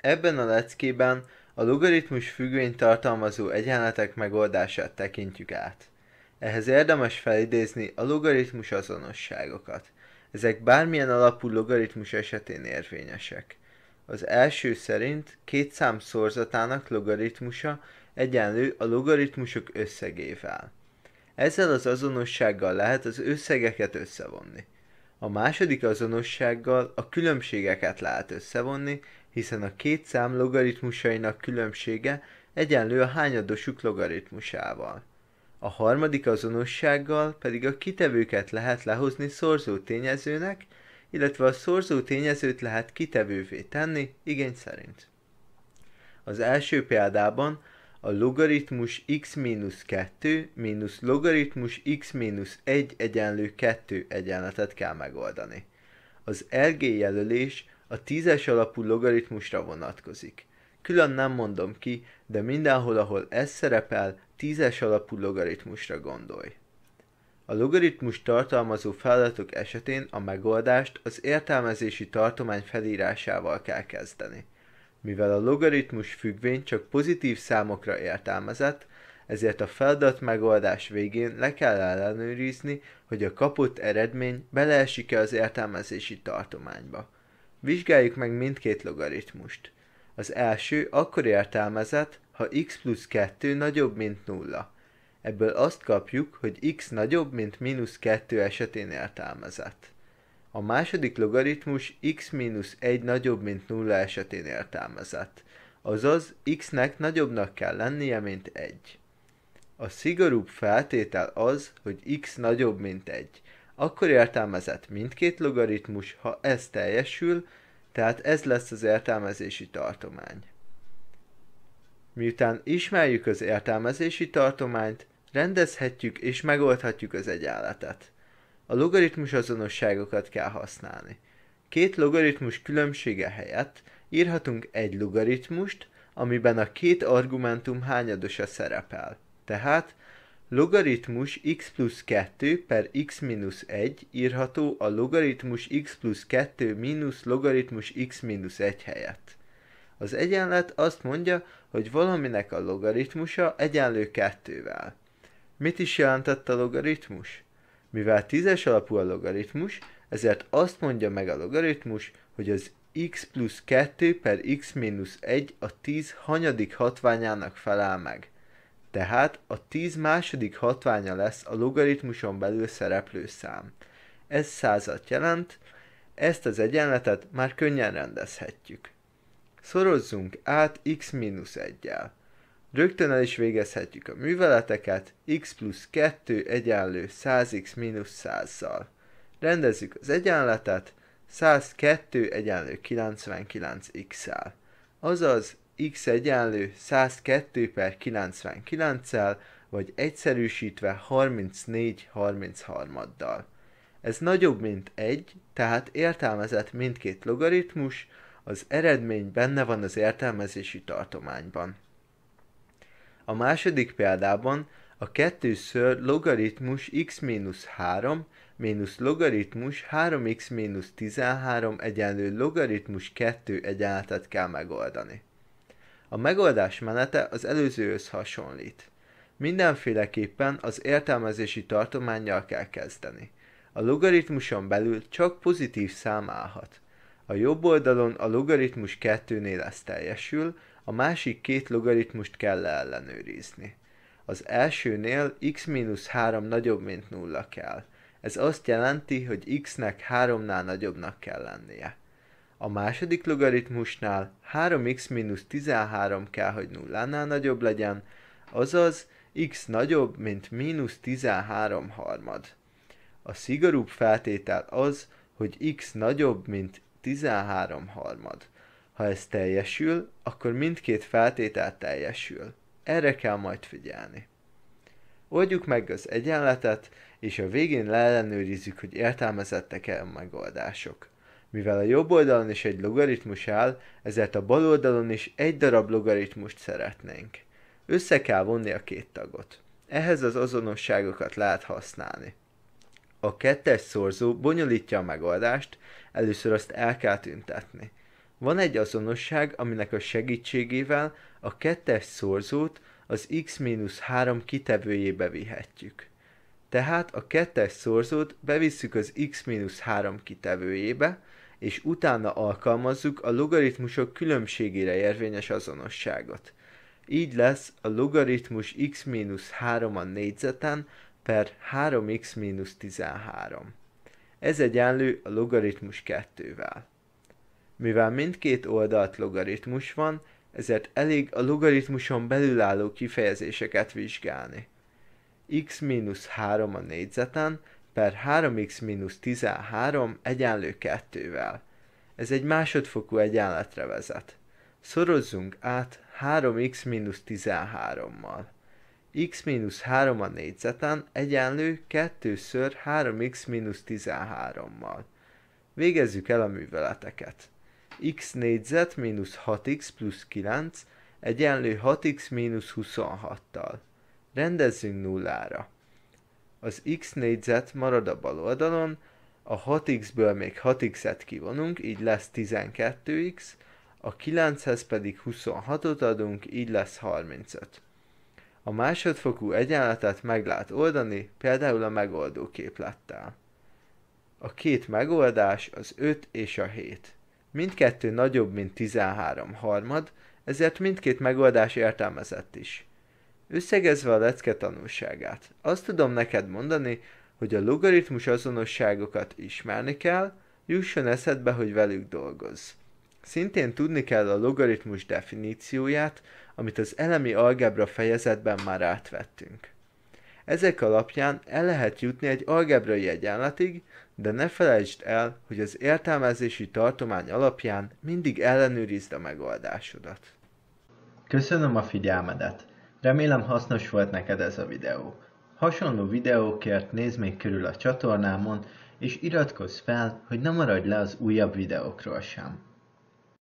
Ebben a leckében a logaritmus függvényt tartalmazó egyenletek megoldását tekintjük át. Ehhez érdemes felidézni a logaritmus azonosságokat. Ezek bármilyen alapú logaritmus esetén érvényesek. Az első szerint két szám szorzatának logaritmusa egyenlő a logaritmusok összegével. Ezzel az azonossággal lehet az összegeket összevonni. A második azonossággal a különbségeket lehet összevonni, hiszen a két szám logaritmusainak különbsége egyenlő a hányadosuk logaritmusával. A harmadik azonossággal pedig a kitevőket lehet lehozni szorzó tényezőnek, illetve a szorzó tényezőt lehet kitevővé tenni igény szerint. Az első példában a logaritmus x-2 mínusz logaritmus x-1 egyenlő 2 egyenletet kell megoldani. Az LG jelölés a tízes alapú logaritmusra vonatkozik. Külön nem mondom ki, de mindenhol, ahol ez szerepel, tízes alapú logaritmusra gondolj. A logaritmus tartalmazó feladatok esetén a megoldást az értelmezési tartomány felírásával kell kezdeni. Mivel a logaritmus függvény csak pozitív számokra értelmezett, ezért a feladat megoldás végén le kell ellenőrizni, hogy a kapott eredmény beleesik-e az értelmezési tartományba. Vizsgáljuk meg mindkét logaritmust. Az első akkor értelmezett, ha x plusz 2 nagyobb, mint 0. Ebből azt kapjuk, hogy x nagyobb, mint mínusz 2 esetén értelmezett. A második logaritmus x mínusz 1 nagyobb, mint 0 esetén értelmezett, azaz x-nek nagyobbnak kell lennie, mint 1. A szigorúbb feltétel az, hogy x nagyobb, mint 1, akkor értelmezett mindkét logaritmus, ha ez teljesül, tehát ez lesz az értelmezési tartomány. Miután ismerjük az értelmezési tartományt, rendezhetjük és megoldhatjuk az egyenletet. A logaritmus azonosságokat kell használni. Két logaritmus különbsége helyett írhatunk egy logaritmust, amiben a két argumentum hányadosa szerepel. Tehát Logaritmus x plusz 2 per x mínusz 1 írható a logaritmus x plusz 2 mínusz logaritmus x mínusz 1 helyett. Az egyenlet azt mondja, hogy valaminek a logaritmusa egyenlő 2-vel. Mit is jelentett a logaritmus? Mivel tízes alapú a logaritmus, ezért azt mondja meg a logaritmus, hogy az x plusz 2 per x mínusz 1 a 10 hanyadik hatványának felel meg tehát a 10 második hatványa lesz a logaritmuson belül szereplő szám. Ez százat jelent, ezt az egyenletet már könnyen rendezhetjük. Szorozzunk át x-1-jel. Rögtön el is végezhetjük a műveleteket, x plusz 2 egyenlő 100x mínusz 100-zal. Rendezzük az egyenletet, 102 egyenlő 99 x szel Azaz x egyenlő 102 per 99-el, vagy egyszerűsítve 34 33-addal. Ez nagyobb, mint 1, tehát értelmezett mindkét logaritmus, az eredmény benne van az értelmezési tartományban. A második példában a kettőször logaritmus x-3 mínusz logaritmus 3x 13 egyenlő logaritmus 2 egyenletet kell megoldani. A megoldás menete az előzőhöz hasonlít. Mindenféleképpen az értelmezési tartományjal kell kezdeni. A logaritmuson belül csak pozitív szám állhat. A jobb oldalon a logaritmus kettőnél ez teljesül, a másik két logaritmust kell ellenőrizni. Az elsőnél x-3 nagyobb, mint nulla kell. Ez azt jelenti, hogy x-nek 3-nál nagyobbnak kell lennie. A második logaritmusnál 3x-13 kell, hogy nullánál nagyobb legyen, azaz x nagyobb, mint mínusz 13 harmad. A szigorúbb feltétel az, hogy x nagyobb, mint 13 harmad. Ha ez teljesül, akkor mindkét feltétel teljesül. Erre kell majd figyelni. Oldjuk meg az egyenletet, és a végén leellenőrizzük, hogy értelmezettek-e a megoldások. Mivel a jobb oldalon is egy logaritmus áll, ezért a bal oldalon is egy darab logaritmust szeretnénk. Össze kell vonni a két tagot. Ehhez az azonosságokat lehet használni. A kettes szorzó bonyolítja a megoldást, először azt el kell tüntetni. Van egy azonosság, aminek a segítségével a kettes szorzót az x-3 kitevőjébe vihetjük. Tehát a kettes szorzót bevisszük az x-3 kitevőjébe, és utána alkalmazzuk a logaritmusok különbségére érvényes azonosságot. Így lesz a logaritmus x-3 a négyzeten per 3x-13. Ez egyenlő a logaritmus 2-vel. Mivel mindkét oldalt logaritmus van, ezért elég a logaritmuson belül álló kifejezéseket vizsgálni. x-3 a négyzeten per 3x 13 egyenlő 2-vel. Ez egy másodfokú egyenletre vezet. Szorozzunk át 3x 13-mal. x 3 a négyzeten egyenlő 2-ször 3x 13-mal. Végezzük el a műveleteket. x négyzet mínusz 6x plusz 9 egyenlő 6x mínusz 26-tal. Rendezzünk nullára az x négyzet marad a bal oldalon, a 6x-ből még 6x-et kivonunk, így lesz 12x, a 9-hez pedig 26-ot adunk, így lesz 35. A másodfokú egyenletet meg lehet oldani, például a megoldó képlettel. A két megoldás az 5 és a 7. Mindkettő nagyobb, mint 13 harmad, ezért mindkét megoldás értelmezett is. Összegezve a lecke tanulságát, azt tudom neked mondani, hogy a logaritmus azonosságokat ismerni kell, jusson eszedbe, hogy velük dolgozz. Szintén tudni kell a logaritmus definícióját, amit az elemi algebra fejezetben már átvettünk. Ezek alapján el lehet jutni egy algebrai egyenletig, de ne felejtsd el, hogy az értelmezési tartomány alapján mindig ellenőrizd a megoldásodat. Köszönöm a figyelmedet! Remélem hasznos volt neked ez a videó. Hasonló videókért nézd még körül a csatornámon, és iratkozz fel, hogy ne maradj le az újabb videókról sem.